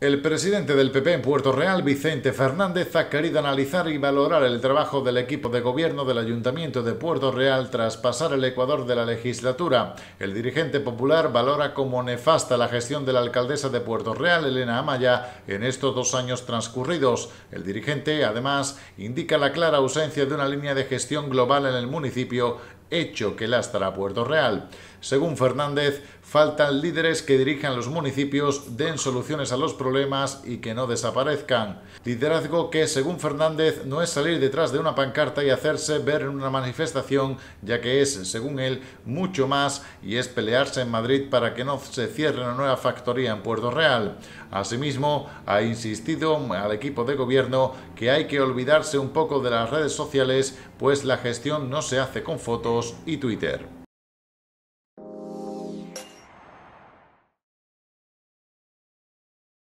El presidente del PP en Puerto Real, Vicente Fernández, ha querido analizar y valorar el trabajo del equipo de gobierno del Ayuntamiento de Puerto Real tras pasar el Ecuador de la legislatura. El dirigente popular valora como nefasta la gestión de la alcaldesa de Puerto Real, Elena Amaya, en estos dos años transcurridos. El dirigente, además, indica la clara ausencia de una línea de gestión global en el municipio hecho que lastra a Puerto Real. Según Fernández, Faltan líderes que dirijan los municipios, den soluciones a los problemas y que no desaparezcan. Liderazgo que, según Fernández, no es salir detrás de una pancarta y hacerse ver en una manifestación, ya que es, según él, mucho más y es pelearse en Madrid para que no se cierre una nueva factoría en Puerto Real. Asimismo, ha insistido al equipo de gobierno que hay que olvidarse un poco de las redes sociales, pues la gestión no se hace con fotos y Twitter.